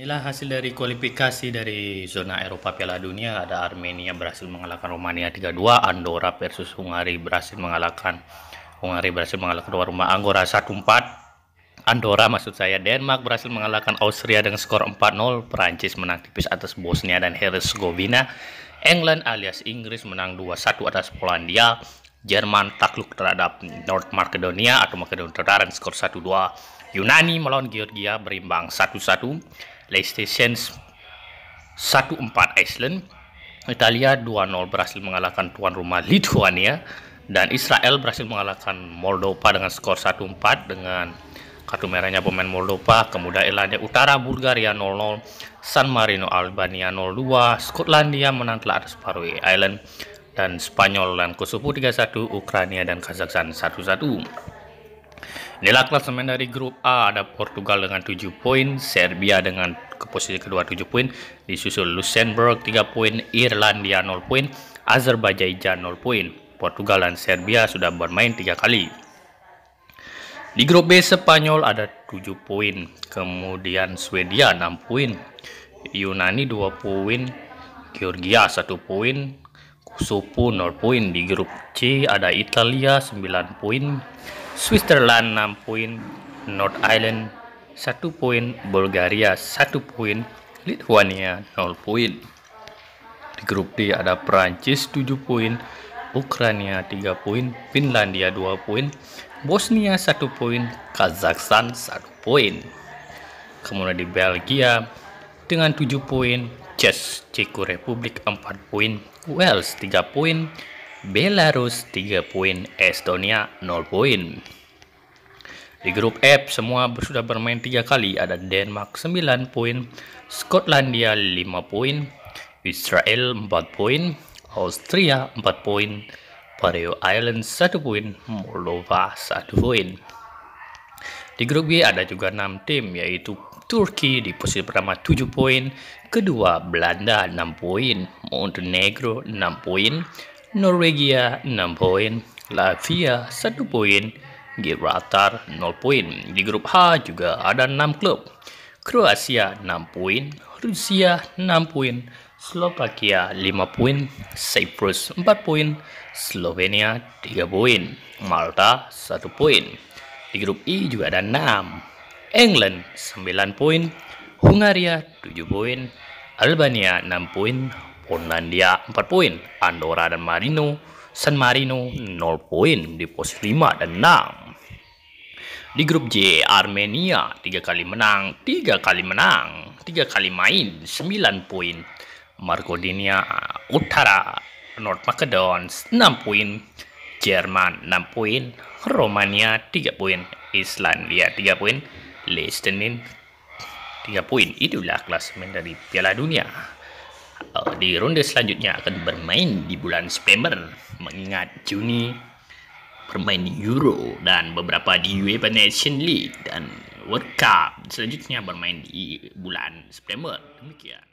Inilah hasil dari kualifikasi dari zona Eropa Piala Dunia. Ada Armenia berhasil mengalahkan Romania 3-2, Andorra versus Hungari berhasil mengalahkan Hungari berhasil mengalahkan tuan rumah Angora 1-4. Andorra maksud saya Denmark berhasil mengalahkan Austria dengan skor 4-0. Perancis menang tipis atas Bosnia dan Herzegovina. England alias Inggris menang 2-1 atas Polandia. Jerman takluk terhadap North Macedonia atau Makedonia Utara skor 1-2. Yunani melawan Georgia berimbang 1-1. PlayStation 1-4 Iceland, Italia 2-0 berhasil mengalahkan tuan rumah Lithuania, dan Israel berhasil mengalahkan Moldova dengan skor 1-4 dengan kartu merahnya pemain Moldova, kemudian Irlandia Utara Bulgaria 0-0, San Marino Albania 0-2, Skotlandia menang telah atas Faroe Island, dan Spanyol dan Kosovo 3-1, Ukraina dan Kazakhstan 1-1. Nilai klasemen dari grup A ada Portugal dengan 7 poin, Serbia dengan ke posisi kedua 7 poin, disusul Luxembourg 3 poin, Irlandia 0 poin, Azerbaijan 0 poin. Portugal dan Serbia sudah bermain 3 kali. Di grup B Spanyol ada 7 poin, kemudian Swedia 6 poin, Yunani 2 poin, Georgia 1 poin, Kosovo 0 poin. Di grup C ada Italia 9 poin, Switzerland 6 poin, North Island 1 poin, Bulgaria 1 poin, Lithuania 0 poin. Di grup D ada Prancis 7 poin, Ukraina 3 poin, Finlandia 2 poin, Bosnia 1 poin, Kazakhstan 1 poin. Kemudian di Belgia dengan 7 poin, Czech Republic 4 poin, Wales 3 poin, Belarus 3 poin, Estonia 0 poin. Di grup F semua sudah bermain 3 kali, ada Denmark 9 poin, Skotlandia 5 poin, Israel 4 poin, Austria 4 poin, Faroe Islands 1 poin, Moldova 1 poin. Di grup B ada juga 6 tim yaitu Turki di posisi pertama 7 poin, kedua Belanda 6 poin, Montenegro 6 poin, Norwegia 6 poin, Latvia 1 poin, Gibraltar 0 poin. Di grup H juga ada 6 klub. Kroasia 6 poin, Rusia 6 poin, Slovakia 5 poin, Cyprus 4 poin, Slovenia 3 poin, Malta 1 poin. Di grup I juga ada 6. England 9 poin, Hungaria 7 poin, Albania 6 poin, Polandia 4 poin, Andorra dan Marino, San Marino 0 poin di posisi 5 dan 6. Di grup J, Armenia 3 kali menang, 3 kali menang, 3 kali main, 9 poin. Margodinia Utara, North Macedon 6 poin, Jerman 6 poin, Romania 3 poin, Islandia 3 poin, Liechtenstein 3 poin. Itulah klasemen dari Piala Dunia. uh, di ronde selanjutnya akan bermain di bulan September mengingat Juni bermain di Euro dan beberapa di UEFA Nation League dan World Cup selanjutnya bermain di bulan September demikian